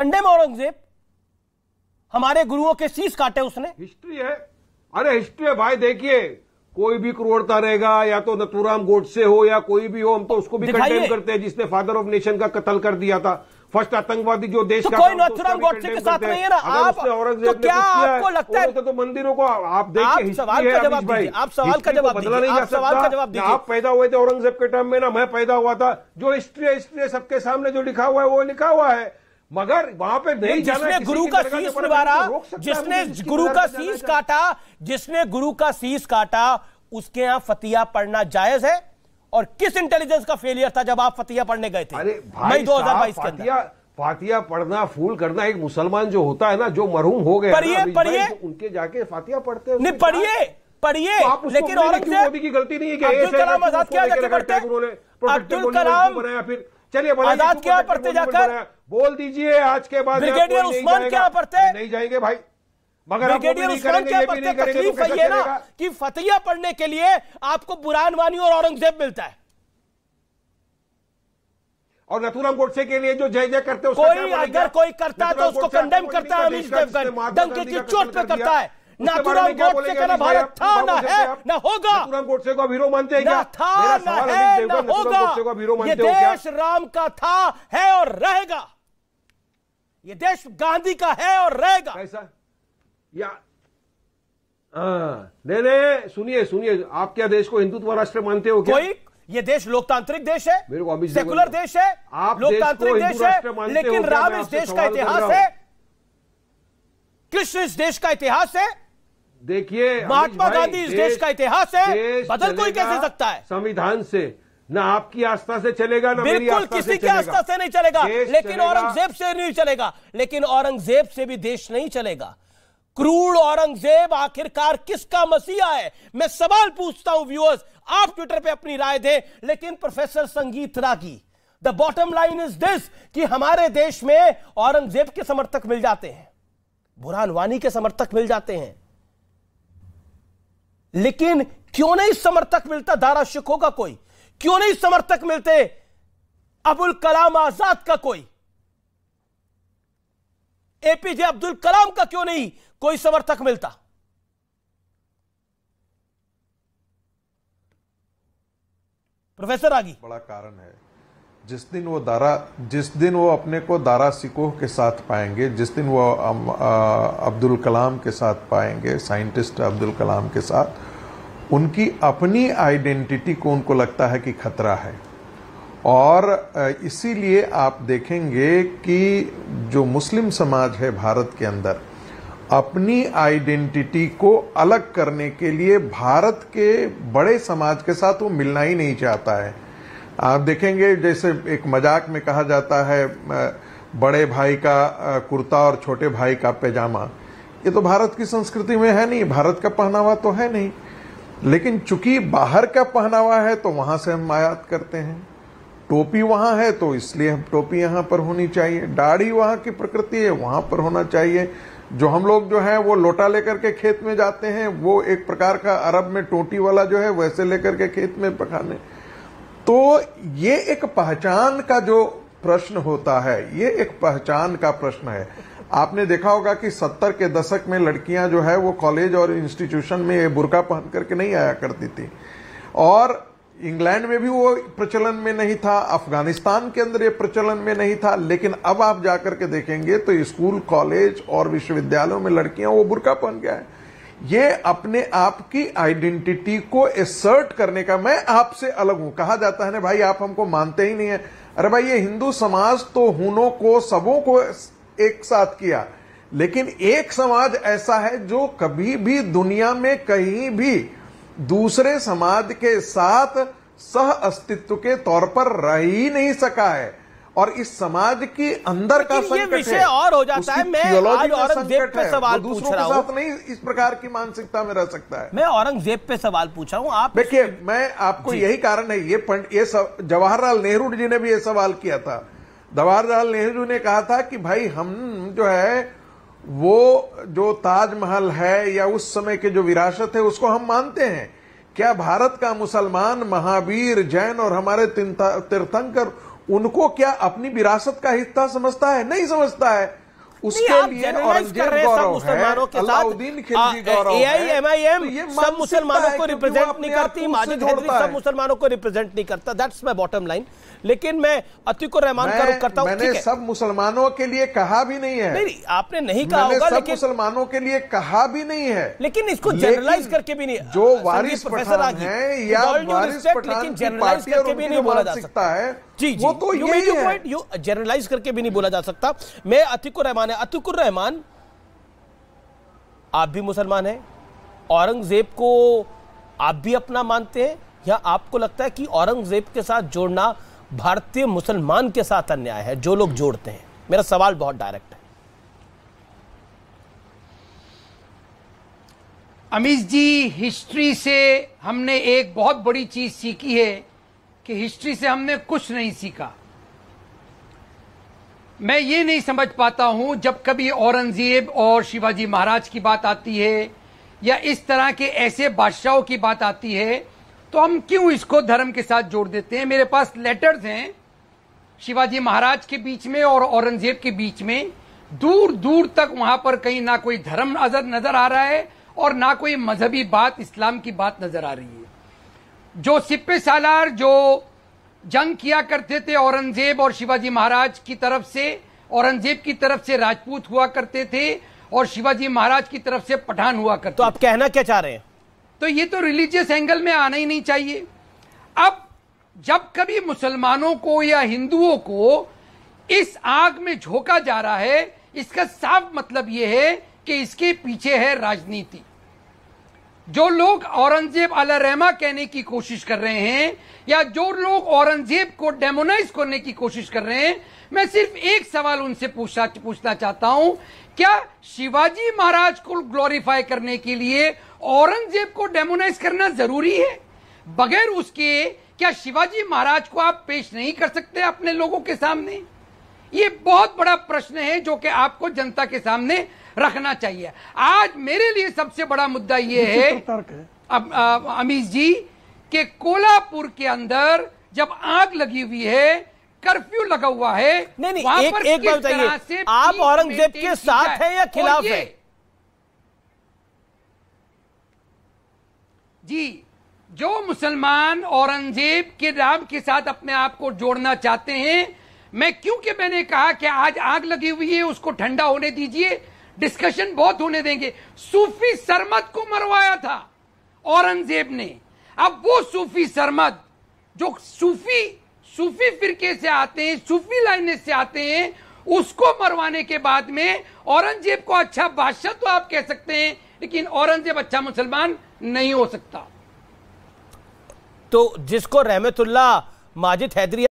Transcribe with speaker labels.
Speaker 1: condemn Aurangzeb हमारे गुरुओं के शीश काटे उसने हिस्ट्री है अरे हिस्ट्री है भाई देखिए कोई भी क्रूरता रहेगा या तो नथुराम गोडसे हो या कोई भी हो हम तो उसको भी कंडेम करते हैं जिसने फादर ऑफ नेशन का कत्ल कर दिया था फर्स्ट आतंकवादी जो देश तो का कोई नथुराम तो गोडसे के साथ नहीं है ना आप तो क्या आपको लगता है तो मंदिरों को आप देखिए सवाल का जवाब दीजिए आप सवाल का जवाब बदला नहीं जा सकता आप पैदा हुए थे औरंगजेब के टाइम में ना मैं पैदा हुआ था जो हिस्ट्री है हिस्ट्री है सबके सामने जो लिखा हुआ है वो लिखा हुआ है मगर वहां पे नहीं जिसने गुरु का शीश निवारा तो जिसने गुरु का शीश काटा जिसने गुरु का शीश काटा उसके यहां फतिया पढ़ना जायज है और किस इंटेलिजेंस का फेलियर था जब आप फतिया पढ़ने गए थे अरे भाई दो हजार बाईस फातिया पढ़ना फूल करना एक मुसलमान जो होता है ना जो मरहूम हो गए पढ़िए पढ़िए उनके जाके फातिया पढ़ते नहीं पढ़िए पढ़िए तो लेकिन औरंगजेब की गलती नहीं है कि अब्दुल कलाम आजाद क्या जाके पढ़ते हैं उन्होंने अब्दुल कलाम बनाया फिर चलिए बोला आजाद क्या पढ़ते जाकर बोल दीजिए आज के बाद ब्रिगेडियर उस्मान क्या पढ़ते नहीं जाएंगे भाई मगर ब्रिगेडियर उस्मान क्या पढ़ते तकलीफ तो है ये ना कि फतिया पढ़ने के लिए आपको बुरान वानी और औरंगजेब मिलता है और नथुराम गोडसे के लिए जो जय जय करते हैं कोई अगर कोई करता है तो उसको कंडेम करता है अमीश देवगन डंके की चोट पे करता है नाथुराम गोडसे का अच्छा ना भारत था ना है ना होगा गोडसे को हीरो मानते हैं ना था ना है ना होगा ये देश राम का था है और रहेगा ये देश गांधी का है और रहेगा ऐसा या नहीं नहीं सुनिए सुनिए आप क्या देश को हिंदुत्व राष्ट्र मानते हो क्या कोई ये देश लोकतांत्रिक देश है मेरे को सेकुलर देश है आप लोकतांत्रिक देश है लेकिन राम इस देश का इतिहास है कृष्ण इस देश का इतिहास है देखिए महात्मा गांधी इस देश का इतिहास है बदल कोई कैसे सकता है संविधान से ना आपकी आस्था से चलेगा ना बिल्कुल मेरी आस्था किसी की आस्था से नहीं चलेगा लेकिन औरंगजेब से नहीं चलेगा लेकिन औरंगजेब से भी देश नहीं चलेगा क्रूर औरंगजेब आखिरकार किसका मसीहा है मैं सवाल पूछता हूं व्यूअर्स आप ट्विटर पे अपनी राय दें लेकिन professor Sangit Ragi the bottom line is this कि हमारे देश में औरंगजेब के समर्थक मिल जाते हैं बुरहान वानी के समर्थक मिल जाते हैं लेकिन क्यों नहीं समर्थक मिलता दारा शिखो का कोई क्यों नहीं समर्थक मिलते अबुल कलाम आजाद का कोई एपीजे अब्दुल कलाम का क्यों नहीं कोई समर्थक मिलता
Speaker 2: प्रोफेसर आगी बड़ा कारण है जिस दिन वो दारा जिस दिन वो अपने को दारा सिकोह के साथ पाएंगे जिस दिन वो अब्दुल कलाम के साथ पाएंगे साइंटिस्ट अब्दुल कलाम के साथ उनकी अपनी आइडेंटिटी को उनको लगता है कि खतरा है और इसीलिए आप देखेंगे कि जो मुस्लिम समाज है भारत के अंदर अपनी आइडेंटिटी को अलग करने के लिए भारत के बड़े समाज के साथ वो मिलना ही नहीं चाहता है आप देखेंगे जैसे एक मजाक में कहा जाता है बड़े भाई का कुर्ता और छोटे भाई का पैजामा ये तो भारत की संस्कृति में है नहीं भारत का पहनावा तो है नहीं लेकिन चूंकि बाहर का पहनावा है तो वहां से हम आयात करते हैं टोपी वहां है तो इसलिए हम टोपी यहाँ पर होनी चाहिए दाढ़ी वहां की प्रकृति है वहां पर होना चाहिए जो हम लोग जो है वो लोटा लेकर के खेत में जाते हैं वो एक प्रकार का अरब में टोटी वाला जो है वैसे लेकर के खेत में पकाने तो ये एक पहचान का जो प्रश्न होता है ये एक पहचान का प्रश्न है आपने देखा होगा कि सत्तर के दशक में लड़कियां जो है वो कॉलेज और इंस्टीट्यूशन में बुरका पहन करके नहीं आया करती थी और इंग्लैंड में भी वो प्रचलन में नहीं था अफगानिस्तान के अंदर ये प्रचलन में नहीं था लेकिन अब आप जाकर के देखेंगे तो स्कूल कॉलेज और विश्वविद्यालयों में लड़कियां वो बुरका पहन गया है ये अपने आप की आइडेंटिटी को एसर्ट करने का मैं आपसे अलग हूं कहा जाता है ना भाई आप हमको मानते ही नहीं है अरे भाई ये हिंदू समाज तो हूनों को सबों को एक साथ किया लेकिन एक समाज ऐसा है जो कभी भी दुनिया में कहीं भी दूसरे समाज के साथ सह अस्तित्व के तौर पर रह ही नहीं सका है और इस समाज के अंदर का संकट विषय और हो जाता है मैं आज औरंगजेब पे सवाल पूछ रहा हूँ नहीं इस प्रकार की मानसिकता में रह सकता है मैं औरंगजेब पे सवाल पूछ रहा हूँ आप देखिए मैं आपको यही कारण है ये ये जवाहरलाल नेहरू जी ने भी ये सवाल किया था जवाहरलाल नेहरू ने कहा था कि भाई हम जो है वो जो ताजमहल है या उस समय के जो विरासत है उसको हम मानते हैं क्या भारत का मुसलमान महावीर जैन और हमारे तीर्थंकर उनको क्या अपनी विरासत का हिस्सा समझता है नहीं समझता है उसके लिए औरंगजेब गौरव मुसलमानों के अलाउद्दीन खिलजी गौरव
Speaker 1: तो सब मुसलमानों को रिप्रेजेंट नहीं करती सब मुसलमानों को रिप्रेजेंट नहीं करता दैट्स माय बॉटम लाइन लेकिन मैं अतिको रहमान का रुख करता हूं मैंने सब
Speaker 2: मुसलमानों के लिए कहा भी नहीं है नहीं आपने नहीं कहा होगा लेकिन मुसलमानों के लिए कहा भी नहीं है लेकिन इसको जनरलाइज करके भी नहीं जो वारिस प्रोफेसर आगे या वारिस पठान की पार्टी और उनकी जो मानसिकता है जी जी वो you made your point
Speaker 1: you generalize करके भी नहीं बोला जा सकता मैं अतिकुर रहमान है अतिकुर रहमान आप भी मुसलमान हैं औरंगजेब को आप भी अपना मानते हैं या आपको लगता है कि औरंगजेब के साथ जोड़ना भारतीय मुसलमान के साथ अन्याय है जो लोग जोड़ते हैं मेरा सवाल बहुत
Speaker 3: डायरेक्ट है अमित जी हिस्ट्री से हमने एक बहुत बड़ी चीज सीखी है कि हिस्ट्री से हमने कुछ नहीं सीखा मैं ये नहीं समझ पाता हूं जब कभी औरंगजेब और शिवाजी महाराज की बात आती है या इस तरह के ऐसे बादशाहों की बात आती है तो हम क्यों इसको धर्म के साथ जोड़ देते हैं मेरे पास लेटर्स हैं शिवाजी महाराज के बीच में और औरंगजेब के बीच में दूर दूर तक वहां पर कहीं ना कोई धर्म नजर आ रहा है और ना कोई मजहबी बात इस्लाम की बात नजर आ रही है जो सिप्पे सालार जो जंग किया करते थे औरंगजेब और शिवाजी महाराज की तरफ से औरंगजेब की तरफ से राजपूत हुआ करते थे और शिवाजी महाराज की तरफ से पठान हुआ करते तो आप कहना क्या चाह रहे हैं तो ये तो रिलीजियस एंगल में आना ही नहीं चाहिए अब जब कभी मुसलमानों को या हिंदुओं को इस आग में झोंका जा रहा है इसका साफ मतलब यह है कि इसके पीछे है राजनीति जो लोग औरंगजेब अलरहमा कहने की कोशिश कर रहे हैं या जो लोग औरंगजेब को डेमोनाइज करने की कोशिश कर रहे हैं मैं सिर्फ एक सवाल उनसे पूछना पूछना चाहता हूं क्या शिवाजी महाराज को ग्लोरीफाई करने के लिए औरंगजेब को डेमोनाइज करना जरूरी है बगैर उसके क्या शिवाजी महाराज को आप पेश नहीं कर सकते अपने लोगों के सामने ये बहुत बड़ा प्रश्न है जो कि आपको जनता के सामने रखना चाहिए आज मेरे लिए सबसे बड़ा मुद्दा ये है, तो अमीश जी के कोलापुर के अंदर जब आग लगी हुई है कर्फ्यू लगा हुआ है नहीं नहीं एक, एक बात बताइए आप औरंगजेब के साथ हैं या खिलाफ है जी जो मुसलमान औरंगजेब के नाम के साथ अपने आप को जोड़ना चाहते हैं मैं क्योंकि मैंने कहा कि आज आग लगी हुई है उसको ठंडा होने दीजिए डिस्कशन बहुत होने देंगे सूफी सरमद को मरवाया था औरंगजेब ने अब वो सूफी सरमद जो सूफी सूफी फिरके से आते हैं सूफी लाइने से आते हैं उसको मरवाने के बाद में औरंगजेब को अच्छा बादशाह तो आप कह सकते हैं लेकिन औरंगजेब अच्छा मुसलमान नहीं हो सकता
Speaker 1: तो जिसको रहमतुल्ला माजिद हैदरी